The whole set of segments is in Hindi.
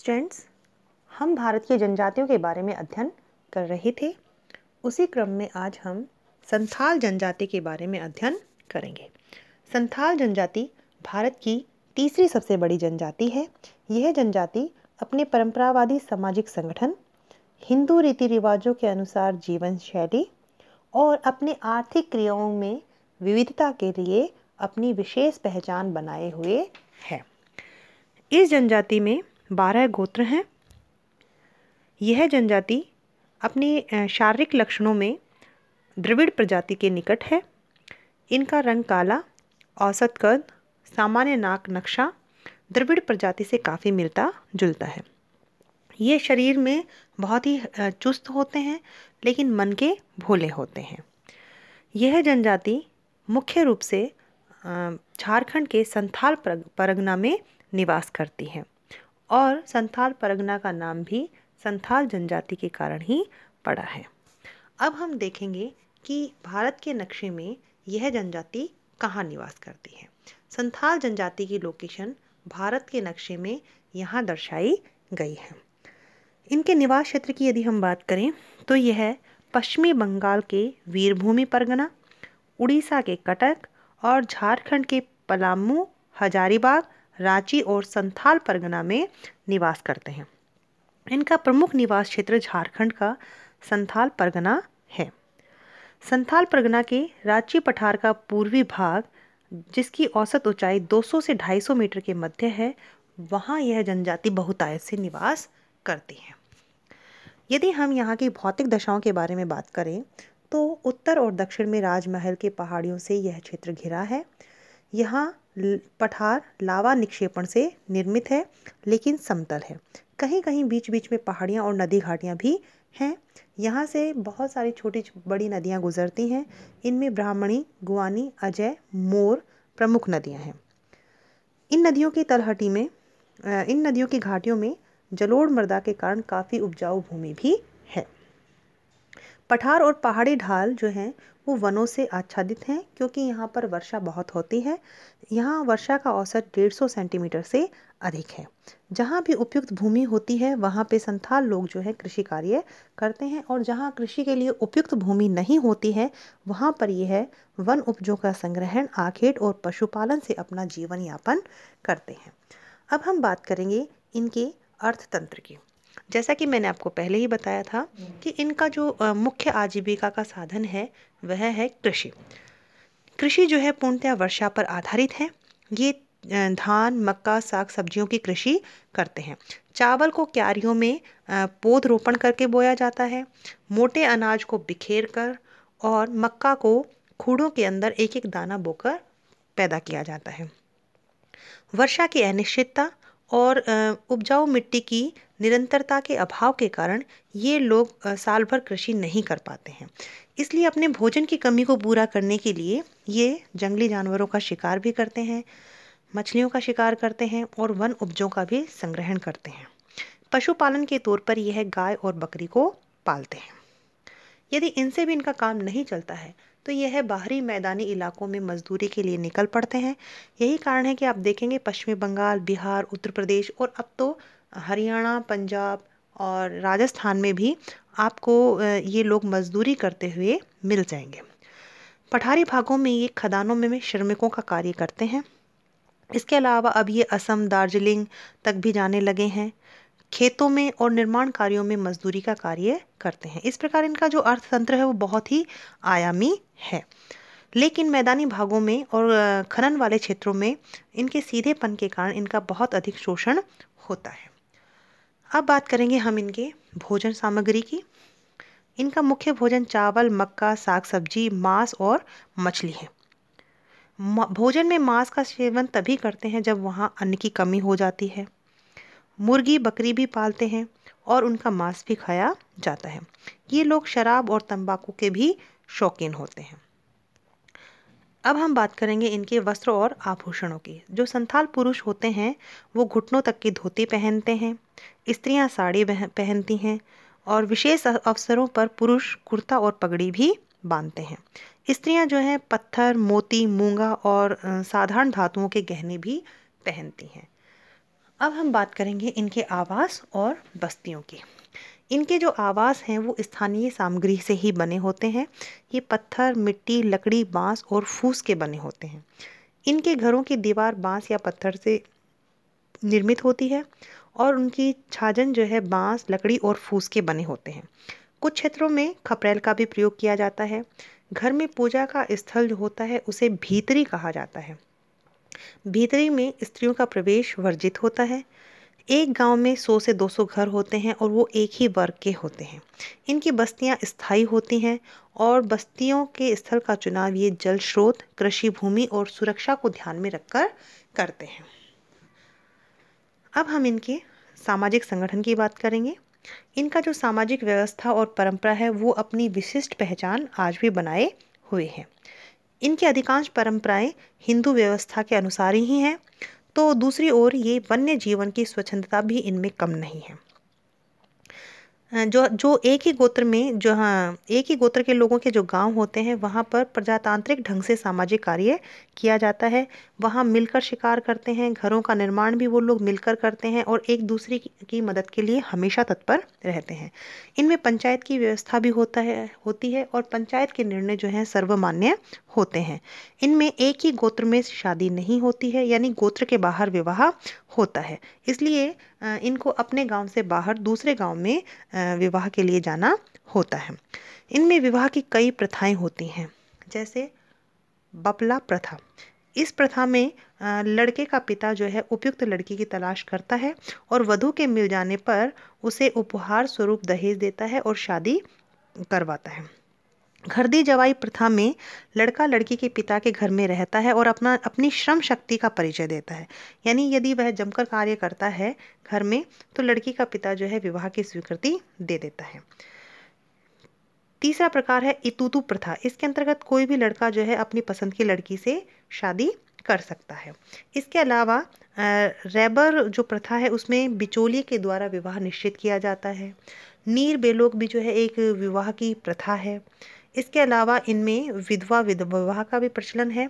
स्टूडेंट्स हम भारत की जनजातियों के बारे में अध्ययन कर रहे थे उसी क्रम में आज हम संथाल जनजाति के बारे में अध्ययन करेंगे संथाल जनजाति भारत की तीसरी सबसे बड़ी जनजाति है यह जनजाति अपने परंपरावादी सामाजिक संगठन हिंदू रीति रिवाजों के अनुसार जीवन शैली और अपने आर्थिक क्रियाओं में विविधता के लिए अपनी विशेष पहचान बनाए हुए है इस जनजाति में बारह गोत्र हैं यह जनजाति अपने शारीरिक लक्षणों में द्रविड़ प्रजाति के निकट है इनका रंग काला औसत कद सामान्य नाक नक्शा द्रविड़ प्रजाति से काफ़ी मिलता जुलता है ये शरीर में बहुत ही चुस्त होते हैं लेकिन मन के भोले होते हैं यह जनजाति मुख्य रूप से झारखंड के संथाल परगना में निवास करती है और संथाल परगना का नाम भी संथाल जनजाति के कारण ही पड़ा है अब हम देखेंगे कि भारत के नक्शे में यह जनजाति कहाँ निवास करती है संथाल जनजाति की लोकेशन भारत के नक्शे में यहाँ दर्शाई गई है इनके निवास क्षेत्र की यदि हम बात करें तो यह पश्चिमी बंगाल के वीरभूमि परगना उड़ीसा के कटक और झारखंड के पलामू हजारीबाग रांची और संथाल परगना में निवास करते हैं इनका प्रमुख निवास क्षेत्र झारखंड का संथाल परगना है संथाल परगना के रांची पठार का पूर्वी भाग जिसकी औसत ऊंचाई 200 से 250 मीटर के मध्य है वहाँ यह जनजाति बहुतायत से निवास करती है यदि हम यहाँ की भौतिक दशाओं के बारे में बात करें तो उत्तर और दक्षिण में राजमहल के पहाड़ियों से यह क्षेत्र घिरा है यहाँ पठार लावा निक्षेपण से निर्मित है लेकिन समतल है कहीं कहीं बीच बीच में पहाड़ियाँ और नदी घाटियाँ भी हैं यहाँ से बहुत सारी छोटी बड़ी नदियाँ गुजरती हैं इनमें ब्राह्मणी गुआनी अजय मोर प्रमुख नदियाँ हैं इन नदियों की तलहटी में इन नदियों की घाटियों में जलोढ़ मृदा के कारण काफ़ी उपजाऊ भूमि भी पठार और पहाड़ी ढाल जो हैं वो वनों से आच्छादित हैं क्योंकि यहाँ पर वर्षा बहुत होती है यहाँ वर्षा का औसत 150 सेंटीमीटर से अधिक है जहाँ भी उपयुक्त भूमि होती है वहाँ पे संथाल लोग जो है कृषि कार्य करते हैं और जहाँ कृषि के लिए उपयुक्त भूमि नहीं होती है वहाँ पर यह है वन उपजों का संग्रहण आखेट और पशुपालन से अपना जीवन यापन करते हैं अब हम बात करेंगे इनके अर्थतंत्र की जैसा कि मैंने आपको पहले ही बताया था कि इनका जो मुख्य आजीविका का साधन है वह है कृषि कृषि जो है पूर्णतया वर्षा पर आधारित है ये धान मक्का साग सब्जियों की कृषि करते हैं चावल को क्यारियों में पौध रोपण करके बोया जाता है मोटे अनाज को बिखेर कर और मक्का को खूड़ों के अंदर एक एक दाना बोकर पैदा किया जाता है वर्षा की अनिश्चितता और उपजाऊ मिट्टी की निरंतरता के अभाव के कारण ये लोग साल भर कृषि नहीं कर पाते हैं इसलिए अपने भोजन की कमी को पूरा करने के लिए ये जंगली जानवरों का शिकार भी करते हैं मछलियों का शिकार करते हैं और वन उपजों का भी संग्रहण करते हैं पशुपालन के तौर पर यह गाय और बकरी को पालते हैं यदि इनसे भी इनका काम नहीं चलता है तो यह है बाहरी मैदानी इलाकों में मजदूरी के लिए निकल पड़ते हैं यही कारण है कि आप देखेंगे पश्चिमी बंगाल बिहार उत्तर प्रदेश और अब तो हरियाणा पंजाब और राजस्थान में भी आपको ये लोग मजदूरी करते हुए मिल जाएंगे पठारी भागों में ये खदानों में, में श्रमिकों का कार्य करते हैं इसके अलावा अब ये असम दार्जिलिंग तक भी जाने लगे हैं खेतों में और निर्माण कार्यों में मजदूरी का कार्य करते हैं इस प्रकार इनका जो अर्थतंत्र है वो बहुत ही आयामी है लेकिन मैदानी भागों में और खनन वाले क्षेत्रों में इनके सीधेपन के कारण इनका बहुत अधिक शोषण होता है अब बात करेंगे हम इनके भोजन सामग्री की इनका मुख्य भोजन चावल मक्का साग सब्जी मांस और मछली है भोजन में मांस का सेवन तभी करते हैं जब वहाँ अन्न की कमी हो जाती है मुर्गी बकरी भी पालते हैं और उनका मांस भी खाया जाता है ये लोग शराब और तंबाकू के भी शौकीन होते हैं अब हम बात करेंगे इनके वस्त्र और आभूषणों की जो संथाल पुरुष होते हैं वो घुटनों तक की धोती पहनते हैं स्त्रियां साड़ी पहनती हैं और विशेष अवसरों पर पुरुष कुर्ता और पगड़ी भी बांधते हैं स्त्रियां जो हैं पत्थर मोती मूंगा और साधारण धातुओं के गहने भी पहनती हैं अब हम बात करेंगे इनके आवास और बस्तियों की इनके जो आवास हैं वो स्थानीय सामग्री से ही बने होते हैं ये पत्थर मिट्टी लकड़ी बांस और फूस के बने होते हैं इनके घरों की दीवार बांस या पत्थर से निर्मित होती है और उनकी छाजन जो है बांस लकड़ी और फूस के बने होते हैं कुछ क्षेत्रों में खपरेल का भी प्रयोग किया जाता है घर में पूजा का स्थल जो होता है उसे भीतरी कहा जाता है भीतरी में स्त्रियों का प्रवेश वर्जित होता है एक गांव में 100 से 200 घर होते हैं और वो एक ही वर्ग के होते हैं इनकी बस्तियां स्थायी होती हैं और बस्तियों के स्थल का चुनाव ये जल स्रोत कृषि भूमि और सुरक्षा को ध्यान में रखकर करते हैं अब हम इनके सामाजिक संगठन की बात करेंगे इनका जो सामाजिक व्यवस्था और परंपरा है वो अपनी विशिष्ट पहचान आज भी बनाए हुए हैं इनकी अधिकांश परंपराएं हिंदू व्यवस्था के अनुसार ही हैं तो दूसरी ओर ये वन्य जीवन की स्वच्छंदता भी इनमें कम नहीं है जो जो एक ही गोत्र में जो हाँ एक ही गोत्र के लोगों के जो गांव होते हैं वहाँ पर प्रजातांत्रिक ढंग से सामाजिक कार्य किया जाता है वहाँ मिलकर शिकार करते हैं घरों का निर्माण भी वो लोग मिलकर करते हैं और एक दूसरे की मदद के लिए हमेशा तत्पर रहते हैं इनमें पंचायत की व्यवस्था भी होता है होती है और पंचायत के निर्णय जो हैं सर्वमान्य होते हैं इनमें एक ही गोत्र में शादी नहीं होती है यानी गोत्र के बाहर विवाह होता है इसलिए इनको अपने गांव से बाहर दूसरे गांव में विवाह के लिए जाना होता है इनमें विवाह की कई प्रथाएं होती हैं जैसे बपला प्रथा इस प्रथा में लड़के का पिता जो है उपयुक्त लड़की की तलाश करता है और वधु के मिल जाने पर उसे उपहार स्वरूप दहेज देता है और शादी करवाता है घरदी जवाई प्रथा में लड़का लड़की के पिता के घर में रहता है और अपना अपनी श्रम शक्ति का परिचय देता है यानी यदि वह जमकर कार्य करता है घर में तो लड़की का पिता जो है विवाह की स्वीकृति दे देता है तीसरा प्रकार है इतुतु प्रथा इसके अंतर्गत कोई भी लड़का जो है अपनी पसंद की लड़की से शादी कर सकता है इसके अलावा रैबर जो प्रथा है उसमें बिचौलिए के द्वारा विवाह निश्चित किया जाता है नीर बेलोक भी जो है एक विवाह की प्रथा है इसके अलावा इनमें विधवा विवाह का भी प्रचलन है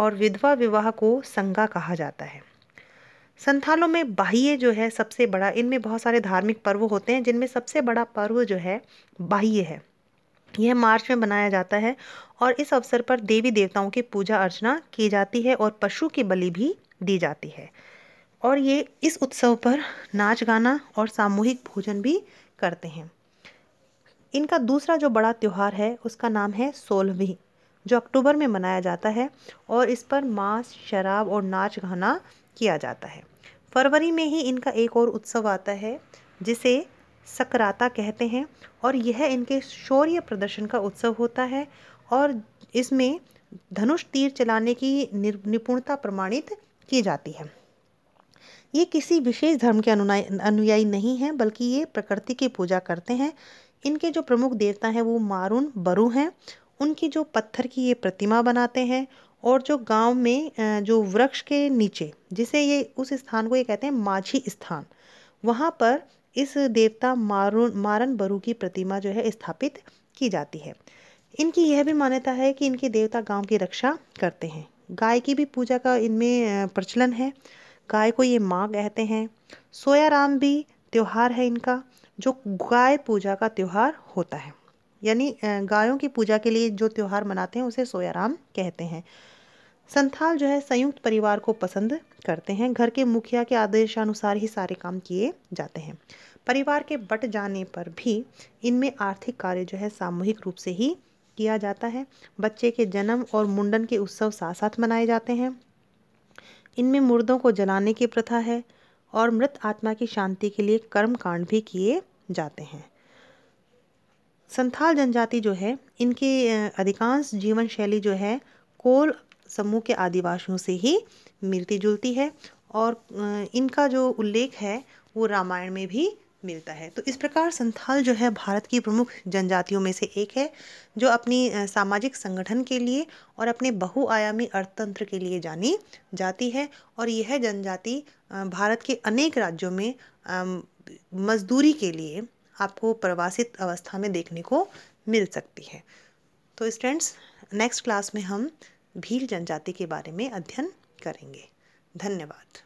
और विधवा विवाह को संगा कहा जाता है संथालों में बाह्य जो है सबसे बड़ा इनमें बहुत सारे धार्मिक पर्व होते हैं जिनमें सबसे बड़ा पर्व जो है बाह्य है यह मार्च में मनाया जाता है और इस अवसर पर देवी देवताओं की पूजा अर्चना की जाती है और पशु की बलि भी दी जाती है और ये इस उत्सव पर नाच गाना और सामूहिक भोजन भी करते हैं इनका दूसरा जो बड़ा त्यौहार है उसका नाम है सोलहवीं जो अक्टूबर में मनाया जाता है और इस पर मांस शराब और नाच गाना किया जाता है फरवरी में ही इनका एक और उत्सव आता है जिसे सकराता कहते हैं और यह इनके शौर्य प्रदर्शन का उत्सव होता है और इसमें धनुष तीर चलाने की निपुणता प्रमाणित की जाती है ये किसी विशेष धर्म के अनुयायी नहीं हैं बल्कि ये प्रकृति की पूजा करते हैं इनके जो प्रमुख देवता हैं वो मारून बरु हैं उनकी जो पत्थर की ये प्रतिमा बनाते हैं और जो गांव में जो वृक्ष के नीचे जिसे ये उस स्थान को ये कहते हैं माझी स्थान वहाँ पर इस देवता मारून मारन बरु की प्रतिमा जो है स्थापित की जाती है इनकी यह भी मान्यता है कि इनके देवता गांव की रक्षा करते हैं गाय की भी पूजा का इनमें प्रचलन है गाय को ये माँ कहते हैं सोया राम भी त्यौहार है इनका जो गाय पूजा का त्यौहार होता है यानी गायों की पूजा के लिए जो त्यौहार मनाते हैं उसे सोयाराम कहते हैं संथाल जो है संयुक्त परिवार को पसंद करते हैं घर के मुखिया के आदेशानुसार ही सारे काम किए जाते हैं परिवार के बट जाने पर भी इनमें आर्थिक कार्य जो है सामूहिक रूप से ही किया जाता है बच्चे के जन्म और मुंडन के उत्सव साथ साथ मनाए जाते हैं इनमें मुर्दों को जलाने की प्रथा है और मृत आत्मा की शांति के लिए कर्म कांड भी किए जाते हैं संथाल जनजाति जो है इनकी अधिकांश जीवन शैली जो है कोल समूह के आदिवासियों से ही मिलती जुलती है और इनका जो उल्लेख है वो रामायण में भी मिलता है तो इस प्रकार संथाल जो है भारत की प्रमुख जनजातियों में से एक है जो अपनी सामाजिक संगठन के लिए और अपने बहुआयामी अर्थतंत्र के लिए जानी जाती है और यह जनजाति भारत के अनेक राज्यों में मजदूरी के लिए आपको प्रवासित अवस्था में देखने को मिल सकती है तो स्टूडेंट्स नेक्स्ट क्लास में हम भील जनजाति के बारे में अध्ययन करेंगे धन्यवाद